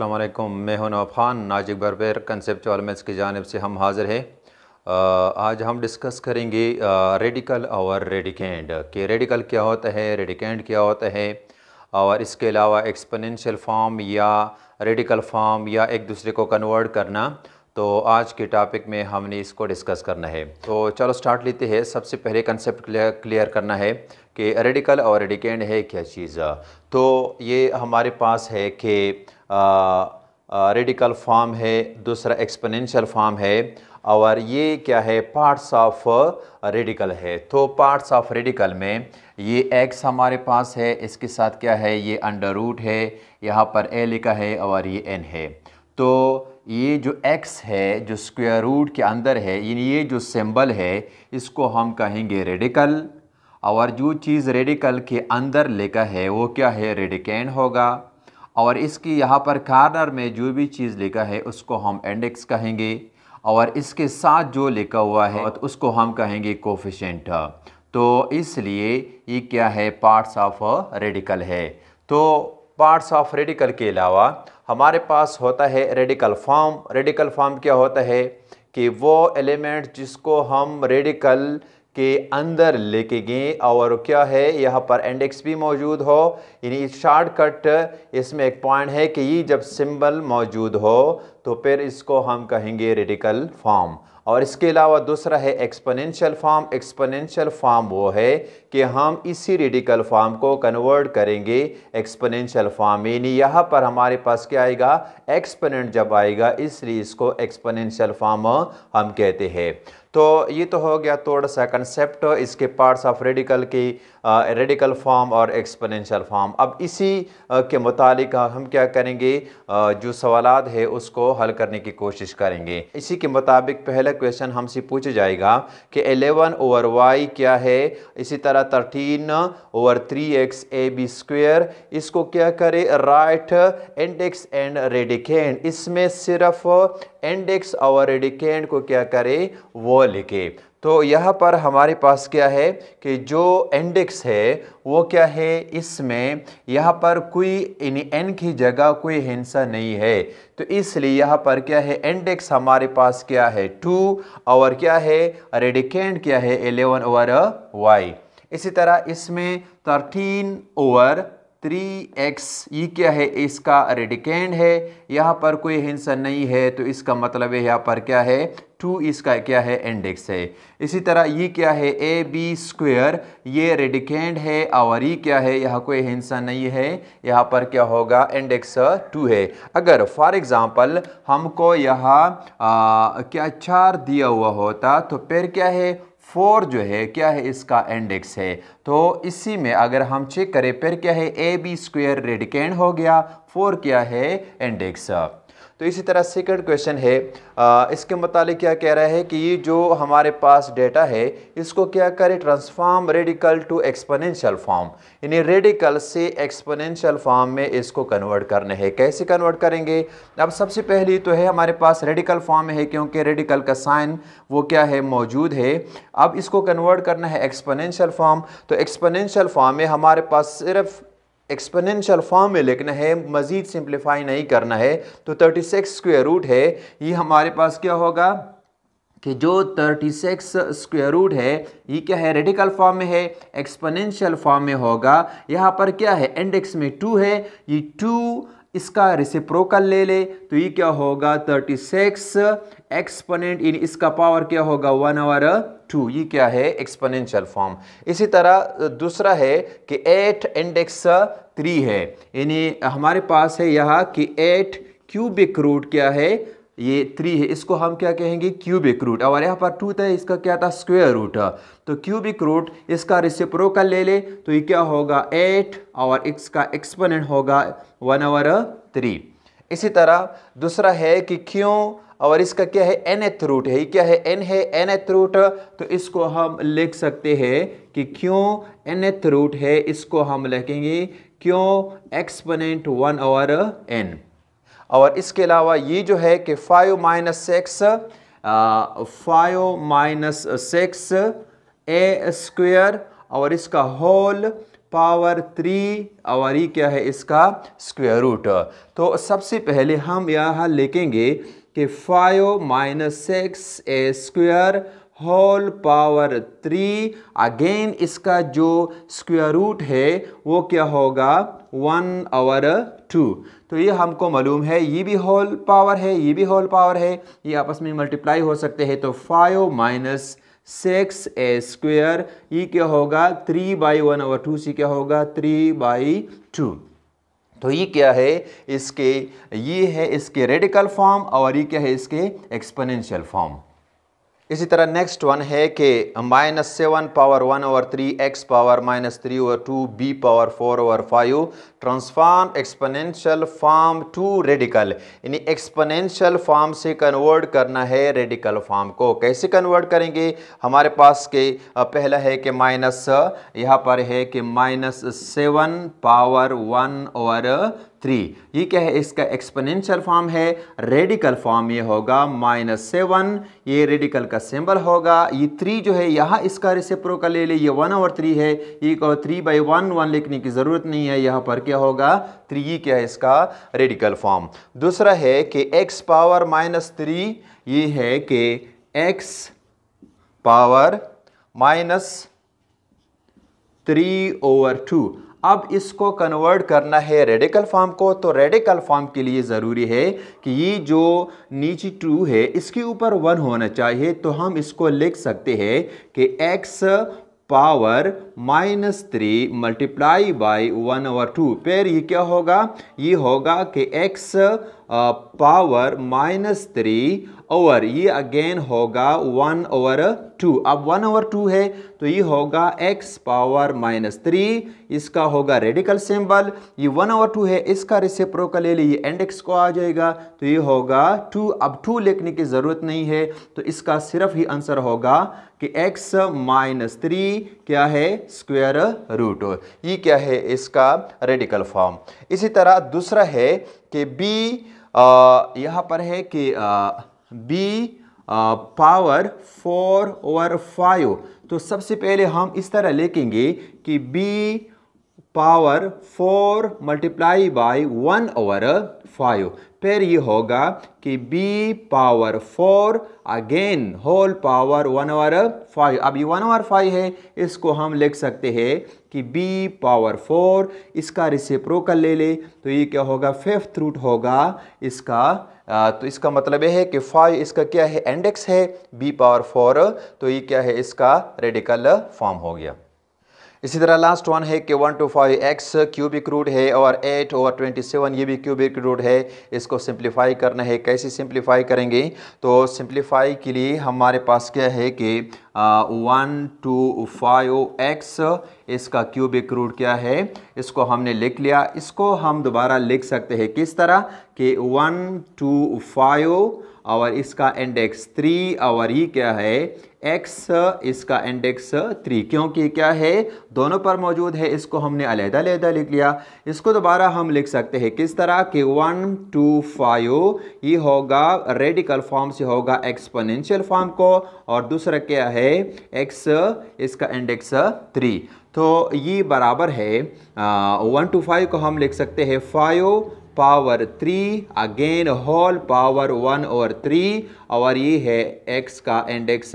वालेकुम मैं हूं नवाब खान नाजिक बरबेर कंसेप्चुअल मेल्स की जानब से हम हाज़िर हैं आज हम डिस्कस करेंगे रेडिकल और रेडिकेंड कि रेडिकल क्या होता है रेडिकेंड क्या होता है और इसके अलावा एक्सपोनेंशियल फॉर्म या रेडिकल फॉर्म या एक दूसरे को कन्वर्ट करना तो आज के टॉपिक में हमने इसको डिस्कस करना है तो चलो स्टार्ट लेते हैं सबसे पहले कंसेप्ट क्लियर करना है कि रेडिकल और रेडिकेंड है क्या चीज़ तो ये हमारे पास है कि रेडिकल फॉर्म है दूसरा एक्सपोनेंशियल फॉर्म है और ये क्या है पार्ट्स ऑफ रेडिकल है तो पार्ट्स ऑफ रेडिकल में ये एक्स हमारे पास है इसके साथ क्या है ये अंडर रूट है यहाँ पर ए लिखा है और ये एन है तो ये जो एक्स है जो स्क्वायर रूट के अंदर है यानी ये जो सिंबल है इसको हम कहेंगे रेडिकल और जो चीज़ रेडिकल के अंदर लिखा है वो क्या है रेडिकेंड होगा और इसकी यहाँ पर कार्नर में जो भी चीज़ लिखा है उसको हम इंडेक्स कहेंगे और इसके साथ जो लिखा हुआ है तो उसको हम कहेंगे कोफिशेंट तो इसलिए ये क्या है पार्ट्स ऑफ रेडिकल है तो पार्ट्स ऑफ रेडिकल के अलावा हमारे पास होता है रेडिकल फॉर्म रेडिकल फॉर्म क्या होता है कि वो एलिमेंट जिसको हम रेडिकल के अंदर लेके गए और क्या है यहाँ पर इंडेक्स भी मौजूद हो यानी शॉर्टकट इसमें एक पॉइंट है कि ये जब सिंबल मौजूद हो तो फिर इसको हम कहेंगे रेडिकल फॉर्म और इसके अलावा दूसरा है एक्सपोनेंशियल फॉर्म एक्सपोनेंशियल फॉर्म वो है कि हम इसी रेडिकल फॉर्म को कन्वर्ट करेंगे एक्सपोनेंशियल फॉर्म यानी यहाँ पर हमारे पास क्या आएगा एक्सपोनेंट जब आएगा इसलिए इसको एक्सपोनेंशियल फॉर्म हम कहते हैं तो ये तो हो गया थोड़ा सा कंसेप्ट इसके पार्ट्स ऑफ रेडिकल की रेडिकल फॉर्म और एक्सपोनेंशियल फॉर्म अब इसी के मुतालिक हम क्या करेंगे जो सवाल है उसको हल करने की कोशिश करेंगे इसी के मुताबिक पहला क्वेश्चन हमसे पूछा जाएगा कि 11 ओवर वाई क्या है इसी तरह 13 over three x a b square इसको क्या करें राइट इंडेक्स एंड रेडिकेंड इसमें सिर्फ इंडेक्स और रेडिकेंड को क्या करे वो लिखे तो यहाँ पर हमारे पास क्या है कि जो इंडेक्स है वो क्या है इसमें यहाँ पर कोई एन की जगह कोई हिंसा नहीं है तो इसलिए यहाँ पर क्या है इंडेक्स हमारे पास क्या है टू और क्या है रेडिकेंड क्या है एलेवन ओवर वाई इसी तरह इसमें थर्टीन ओवर थ्री एक्स ये क्या है इसका रेडिकेंड है यहाँ पर कोई हिंसा नहीं है तो इसका मतलब है यहाँ पर क्या है टू इसका क्या है इंडेक्स है इसी तरह ये क्या है ए बी स्क्वेयर ये रेडिकेंड है और ये क्या है यहाँ कोई हिंसा नहीं है यहाँ पर क्या होगा इंडेक्स टू है अगर फॉर एग्ज़ाम्पल हमको यहाँ क्या चार दिया हुआ होता तो फिर क्या है फोर जो है क्या है इसका इंडेक्स है तो इसी में अगर हम चेक करें फिर क्या है ए बी स्क्वेयर रेडिकेंड हो गया फोर क्या है इंडेक्स तो इसी तरह सेकंड क्वेश्चन है आ, इसके मतलब क्या कह रहा है कि ये जो हमारे पास डेटा है इसको क्या करें transform radical to exponential form यानी रेडिकल से एक्सपोनेंशियल फॉर्म में इसको कन्वर्ट करने है कैसे कन्वर्ट करेंगे अब सबसे पहली तो है हमारे पास रेडिकल फॉर्म है क्योंकि रेडिकल का साइन वो क्या है मौजूद है अब इसको कन्वर्ट करना है एक्सपोनेंशियल फॉर्म तो एक्सपोनेंशियल फॉर्म में हमारे पास सिर्फ एक्सपोनेंशियल फॉर्म में लिखना है मज़ीद सिंप्लीफाई नहीं करना है तो 36 स्क्वेयर रूट है ये हमारे पास क्या होगा कि जो 36 स्क्वेयर रूट है ये क्या है रेडिकल फॉर्म में है एक्सपोनेंशियल फॉर्म में होगा यहाँ पर क्या है इंडेक्स में टू है ये टू इसका रिसिप्रोकल ले ले तो ये क्या होगा 36 एक्सपोनेंट इन इसका पावर क्या होगा वन आवर टू ये e क्या है एक्सपोनेंशियल फॉर्म इसी तरह दूसरा है कि एट इंडेक्स थ्री है यानी हमारे पास है यहाँ कि एट क्यूबिक रूट क्या है ये थ्री है इसको हम क्या कहेंगे क्यूबिक रूट और यहाँ पर टू था इसका क्या था स्क्वेयर रूट तो क्यूबिक रूट इसका रिसिप्रोकल ले ले तो ये क्या होगा एट और एक्स का एक्सपोनेंट होगा वन ओवर थ्री इसी तरह दूसरा है कि क्यों और इसका क्या है एन एथ रूट है ये क्या है एन है एन एथ रूट तो इसको हम लिख सकते हैं कि क्यों एन एथ रूट है इसको हम लिखेंगे क्यों एक्सपोनेंट वन और एन और इसके अलावा ये जो है कि five minus six five minus six a square और इसका होल पावर थ्री और ये क्या है इसका स्क्वेयर रूट तो सबसे पहले हम यहाँ लिखेंगे कि five minus six a square whole power three again इसका जो स्क्वेयर रूट है वो क्या होगा वन आवर टू तो ये हमको मालूम है ये भी होल पावर है ये भी होल पावर है ये आपस में मल्टीप्लाई हो सकते हैं तो five minus six a square ये क्या होगा थ्री बाई वन और टू सी क्या होगा थ्री बाई टू तो ये क्या है इसके ये है इसके रेडिकल फॉर्म और ये क्या है इसके एक्सपोनेंशियल फॉर्म इसी तरह नेक्स्ट वन है कि minus seven power one over three x power minus three over two b power four over five transform exponential form to radical यानी एक्सपोनेंशियल फॉर्म से कन्वर्ट करना है रेडिकल फॉर्म को कैसे कन्वर्ट करेंगे हमारे पास के पहला है कि माइनस यहाँ पर है कि minus seven power one over three ये क्या है इसका एक्सपोनेंशियल फॉर्म है रेडिकल फॉर्म ये होगा माइनस सेवन ये रेडिकल का सिंबल होगा ये थ्री जो है यहाँ इसका रिसिप्रोका ले ले ये वन और थ्री है ये थ्री बाई वन वन लिखने की ज़रूरत नहीं है यहाँ पर क्या होगा थ्री ये क्या है इसका रेडिकल फॉर्म दूसरा है कि एक्स पावर माइनस थ्री ये है कि x power minus three over two अब इसको कन्वर्ट करना है रेडिकल फॉर्म को तो रेडिकल फॉर्म के लिए ज़रूरी है कि ये जो नीचे टू है इसके ऊपर वन होना चाहिए तो हम इसको लिख सकते हैं कि x power minus three multiply by one over two फिर ये क्या होगा ये होगा कि x power minus three over ये अगेन होगा वन ओवर टू अब वन ओवर टू है तो ये होगा एक्स पावर माइनस थ्री इसका होगा रेडिकल सिंबल ये वन ओवर टू है इसका रिसिप्रोकल ले लीजिए एंड एक्स को आ जाएगा तो ये होगा टू अब टू लिखने की ज़रूरत नहीं है तो इसका सिर्फ ही आंसर होगा कि एक्स माइनस थ्री क्या है स्क्वेयर रूट ये क्या है इसका रेडिकल फॉर्म इसी तरह दूसरा है कि बी यहाँ पर है कि b power four over five तो सबसे पहले हम इस तरह लिखेंगे कि b power four multiply by one over five फिर ये होगा कि b power four again whole power one over five अब ये वन ओवर फाइव है इसको हम लिख सकते हैं कि b पावर फोर इसका रिसिप्रोकल ले ले तो ये क्या होगा फिफ्थ रूट होगा इसका तो इसका मतलब यह है कि फाइव इसका क्या है इंडेक्स है बी पावर फोर तो ये क्या है इसका रेडिकल फॉर्म हो गया इसी तरह लास्ट वन है कि one two five x cubic root है और एट और ट्वेंटी सेवन ये भी क्यूबिक रूट है इसको सिंप्लीफाई करना है कैसे सिंप्लीफाई करेंगे तो सिंप्लीफाई के लिए हमारे पास क्या है कि वन टू फाइव एक्स इसका क्यूबिक रूट क्या है इसको हमने लिख लिया इसको हम दोबारा लिख सकते हैं किस तरह कि वन टू फाइव और इसका इंडेक्स थ्री और ये क्या है एक्स इसका इंडेक्स थ्री क्योंकि क्या है दोनों पर मौजूद है इसको हमने अलहदा लहदा लिख लिया इसको दोबारा हम लिख सकते हैं किस तरह कि वन टू फाइव ये होगा रेडिकल फॉर्म से होगा एक्सपोनेंशियल फॉर्म को और दूसरा क्या है है एक्स इसका इंडेक्स थ्री तो ये बराबर है वन टू फाइव को हम लिख सकते हैं five power three again whole power one और थ्री और ये है एक्स का इंडेक्स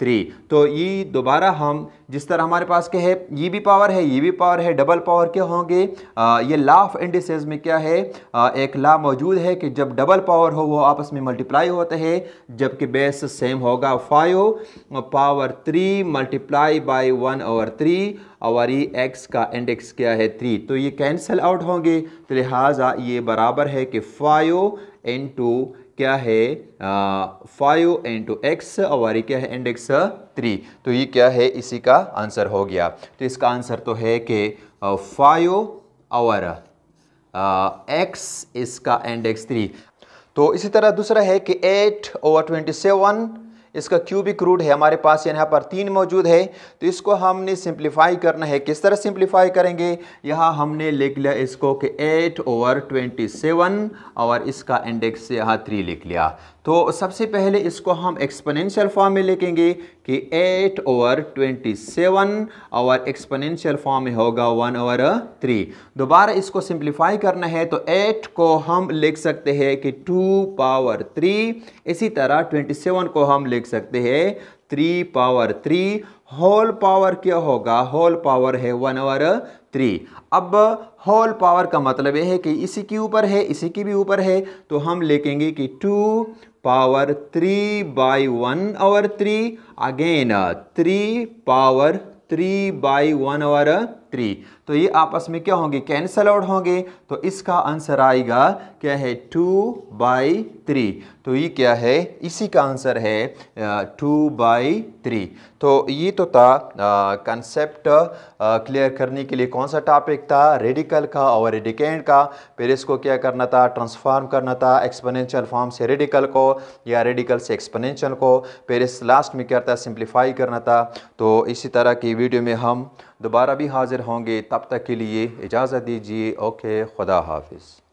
थ्री तो ये दोबारा हम जिस तरह हमारे पास क्या है ये भी पावर है ये भी पावर है डबल पावर क्या होंगे आ, ये ला ऑफ इंडिसेज में क्या है आ, एक ला मौजूद है कि जब डबल पावर हो वो आपस में मल्टीप्लाई होते हैं जबकि बेस सेम होगा five power three multiply by one और थ्री और ये एक्स का इंडेक्स क्या है थ्री तो ये कैंसिल आउट होंगे तो लिहाजा ये बराबर है कि फाइव इन टू क्या है फाइव इंटू एक्स और क्या है इंडेक्स थ्री तो ये क्या है इसी का आंसर हो गया तो इसका आंसर तो है कि फाइव और एक्स इसका इंडेक्स थ्री तो इसी तरह दूसरा है कि एट ओवर ट्वेंटी सेवन इसका क्यूबिक रूट है हमारे पास यहाँ पर तीन मौजूद है तो इसको हमने सिंप्लीफाई करना है किस तरह सिंप्लीफाई करेंगे यहाँ हमने लिख लिया इसको कि एट ओवर ट्वेंटी सेवन और इसका इंडेक्स यहाँ थ्री लिख लिया तो सबसे पहले इसको हम एक्सपोनेंशियल फॉर्म में लिखेंगे कि 8 ओवर 27 और एक्सपोनेंशियल फॉर्म में होगा 1 ओवर 3 दोबारा इसको सिंप्लीफाई करना है तो 8 को हम लिख सकते हैं कि 2 पावर 3 इसी तरह 27 को हम लिख सकते हैं 3 पावर 3 होल पावर क्या होगा होल पावर है वन ओवर थ्री अब होल पावर का मतलब यह है कि इसी के ऊपर है इसी के भी ऊपर है तो हम लिखेंगे कि two power 3 by 1 over 3 again uh, 3 power 3 by 1 over uh, three तो ये आपस में क्या होंगे कैंसल आउट होंगे तो इसका आंसर आएगा क्या है टू बाई थ्री तो ये क्या है इसी का आंसर है टू बाई थ्री तो ये तो था कंसेप्ट क्लियर करने के लिए कौन सा टॉपिक था रेडिकल का और रेडिकेंड का फिर इसको क्या करना था ट्रांसफार्म करना था एक्सपोनेंशियल फॉर्म से रेडिकल को या रेडिकल से एक्सपोनेंशियल को फिर इस लास्ट में क्या था सिंप्लीफाई करना था तो इसी तरह की वीडियो में हम दोबारा भी हाज़िर होंगे तब तक के लिए इजाज़त दीजिए ओके खुदा हाफिज़